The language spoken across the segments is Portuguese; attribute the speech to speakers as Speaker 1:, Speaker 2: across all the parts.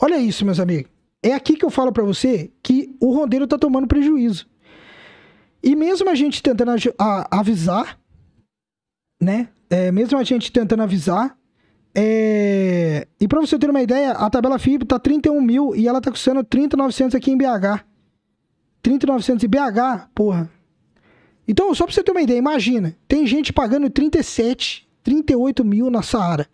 Speaker 1: Olha isso, meus amigos. É aqui que eu falo para você que o rondeiro tá tomando prejuízo. E mesmo a gente tentando a, avisar, né? É, mesmo a gente tentando avisar, é... E para você ter uma ideia, a tabela FIB tá 31 mil e ela tá custando 3.900 aqui em BH. 3.900 em BH, porra. Então, só pra você ter uma ideia, imagina, tem gente pagando 37, 38 mil na Saara.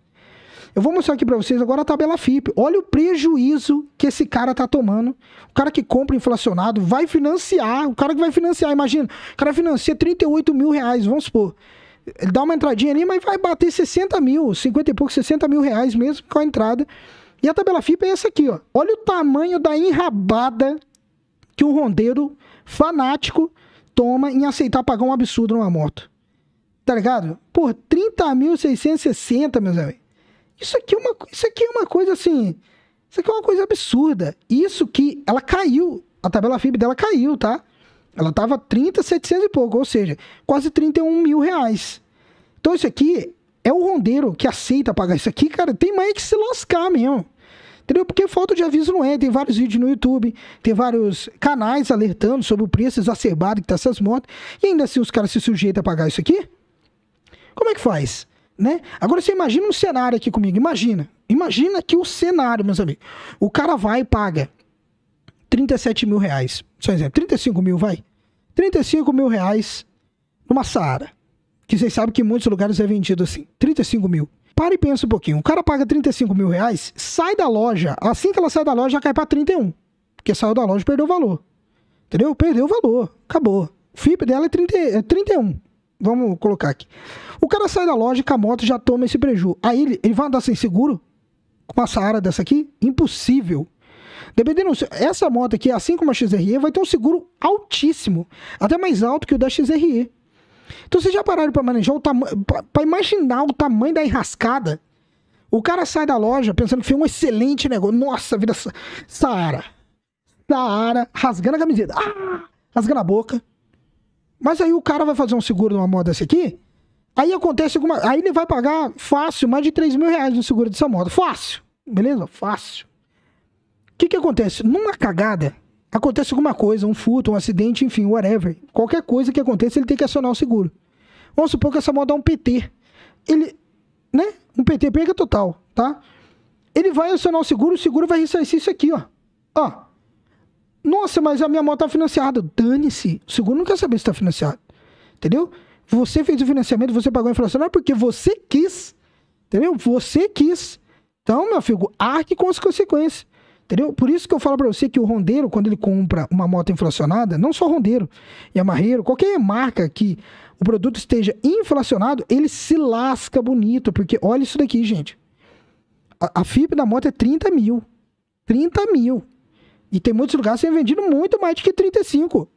Speaker 1: Eu vou mostrar aqui para vocês agora a tabela FIP. Olha o prejuízo que esse cara tá tomando. O cara que compra inflacionado vai financiar. O cara que vai financiar, imagina. O cara financia 38 mil reais, vamos supor. Ele dá uma entradinha ali, mas vai bater 60 mil, 50 e pouco, 60 mil reais mesmo com a entrada. E a tabela FIP é essa aqui, ó. Olha o tamanho da enrabada que um rondeiro fanático toma em aceitar pagar um absurdo numa moto. Tá ligado? Por 30.660, meus amigos. Isso aqui é uma, isso aqui é uma coisa assim. Isso aqui é uma coisa absurda. Isso que ela caiu. A tabela FIB dela caiu, tá? Ela tava 30,700 e pouco, ou seja, quase 31 mil reais. Então isso aqui é o rondeiro que aceita pagar isso aqui, cara. Tem mais que se lascar mesmo. Entendeu? Porque falta de aviso não é. Tem vários vídeos no YouTube, tem vários canais alertando sobre o preço exacerbado que tá essas motos. E ainda assim os caras se sujeitam a pagar isso aqui? Como é que faz? Né? Agora você imagina um cenário aqui comigo. Imagina. Imagina que o cenário, meus amigos. O cara vai e paga 37 mil reais. Só um exemplo, 35 mil, vai. 35 mil reais numa Saara. Que vocês sabem que em muitos lugares é vendido assim. 35 mil. Para e pensa um pouquinho. O cara paga 35 mil reais, sai da loja. Assim que ela sai da loja, já cai para 31. Porque saiu da loja perdeu o valor. Entendeu? Perdeu o valor. Acabou. O FIP dela é, 30, é 31. Vamos colocar aqui. O cara sai da loja e a moto já toma esse preju. Aí ele, ele vai andar sem seguro? Com uma Saara dessa aqui? Impossível. Dependendo, essa moto aqui, assim como a XRE, vai ter um seguro altíssimo. Até mais alto que o da XRE. Então vocês já pararam para manejar o tamanho. para imaginar o tamanho da enrascada? O cara sai da loja pensando que foi um excelente negócio. Nossa, vida Saara. Saara, rasgando a camiseta. Ah! Rasgando a boca. Mas aí o cara vai fazer um seguro numa moda dessa aqui, aí acontece alguma. Aí ele vai pagar fácil, mais de 3 mil reais no seguro dessa moda? Fácil. Beleza? Fácil. O que, que acontece? Numa cagada, acontece alguma coisa, um furto, um acidente, enfim, whatever. Qualquer coisa que aconteça, ele tem que acionar o seguro. Vamos supor que essa moda é um PT. Ele. Né? Um PT perca total, tá? Ele vai acionar o seguro, o seguro vai ressarcir isso aqui, ó. Ó. Nossa, mas a minha moto tá financiada. Dane-se. O seguro não quer saber se tá financiado. Entendeu? Você fez o financiamento, você pagou a inflação, não é porque você quis. Entendeu? Você quis. Então, meu filho, arque com as consequências. Entendeu? Por isso que eu falo para você que o rondeiro, quando ele compra uma moto inflacionada, não só rondeiro, e amarreiro, qualquer marca que o produto esteja inflacionado, ele se lasca bonito. Porque olha isso daqui, gente. A, a FIP da moto é 30 mil. 30 mil. E tem muitos lugares sendo vendido muito mais do que 35.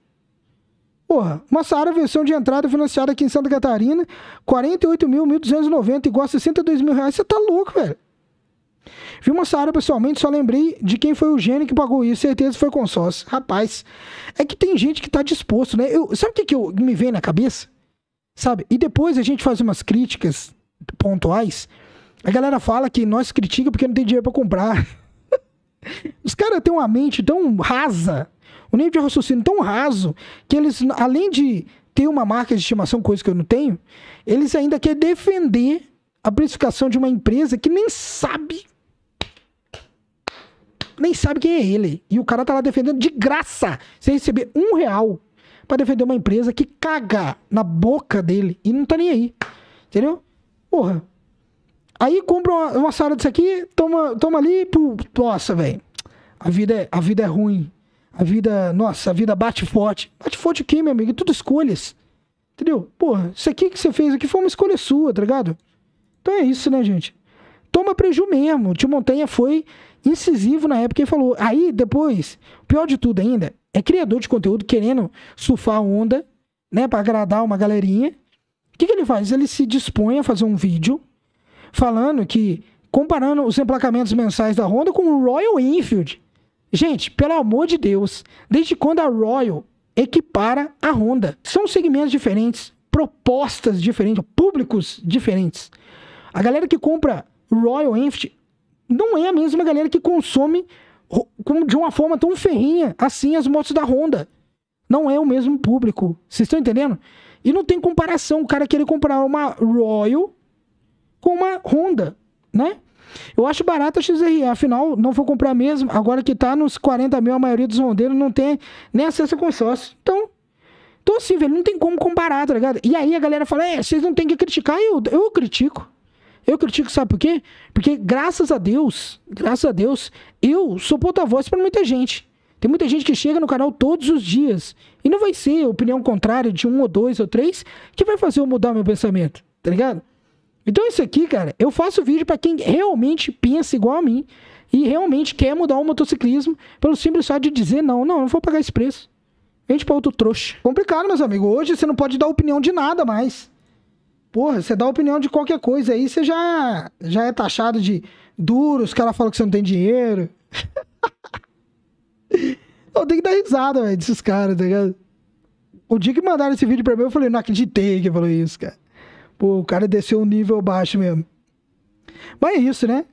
Speaker 1: Porra, uma Saara versão de entrada financiada aqui em Santa Catarina, 48.1.290, igual a 62 mil reais. Você tá louco, velho. Vi uma Saara pessoalmente, só lembrei de quem foi o gênio que pagou isso, certeza foi consórcio. Rapaz, é que tem gente que tá disposto, né? Eu, sabe o que, que eu, me vem na cabeça? Sabe? E depois a gente faz umas críticas pontuais. A galera fala que nós critica porque não tem dinheiro para comprar. Os caras têm uma mente tão rasa, um nível de raciocínio tão raso, que eles, além de ter uma marca de estimação, coisa que eu não tenho, eles ainda querem defender a precificação de uma empresa que nem sabe. Nem sabe quem é ele. E o cara tá lá defendendo de graça, sem receber um real, para defender uma empresa que caga na boca dele e não tá nem aí. Entendeu? Porra, Aí compra uma, uma sarada disso aqui, toma, toma ali, pô, nossa, velho. A vida, é, a vida é ruim. A vida, nossa, a vida bate forte. Bate forte o quê, meu amigo? É tudo escolhas. Entendeu? Porra, isso aqui que você fez aqui foi uma escolha sua, tá ligado? Então é isso, né, gente? Toma preju mesmo. O Tio Montanha foi incisivo na época e falou. Aí, depois, pior de tudo ainda, é criador de conteúdo querendo surfar onda, né, para agradar uma galerinha. O que, que ele faz? Ele se dispõe a fazer um vídeo falando que, comparando os emplacamentos mensais da Honda com o Royal Enfield. Gente, pelo amor de Deus, desde quando a Royal equipara a Honda? São segmentos diferentes, propostas diferentes, públicos diferentes. A galera que compra Royal Enfield não é a mesma galera que consome de uma forma tão ferrinha assim as motos da Honda. Não é o mesmo público. Vocês estão entendendo? E não tem comparação o cara querer comprar uma Royal com uma Honda, né? Eu acho barato a XRE, afinal, não vou comprar mesmo. Agora que tá nos 40 mil, a maioria dos rondeiros não tem nem acesso a consórcio. Então, tô então, assim, velho, não tem como comparar, tá ligado? E aí a galera fala, é, vocês não tem que criticar. Eu, eu critico. Eu critico, sabe por quê? Porque graças a Deus, graças a Deus, eu sou porta-voz para muita gente. Tem muita gente que chega no canal todos os dias. E não vai ser opinião contrária de um ou dois ou três que vai fazer eu mudar meu pensamento, tá ligado? Então isso aqui, cara, eu faço vídeo para quem realmente pensa igual a mim e realmente quer mudar o motociclismo pelo simples fato de dizer não, não, não vou pagar esse preço. Gente para outro trouxa. Complicado, meus amigos. Hoje você não pode dar opinião de nada mais. Porra, você dá opinião de qualquer coisa aí, você já, já é taxado de duro, os caras falam que você não tem dinheiro. eu tenho que dar risada, velho, desses caras, tá ligado? O dia que mandaram esse vídeo pra mim, eu falei, não acreditei que falou isso, cara. Pô, o cara desceu um nível baixo mesmo. Mas é isso, né?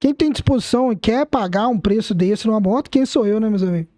Speaker 1: Quem tem disposição e quer pagar um preço desse numa moto, quem sou eu, né, meus amigos?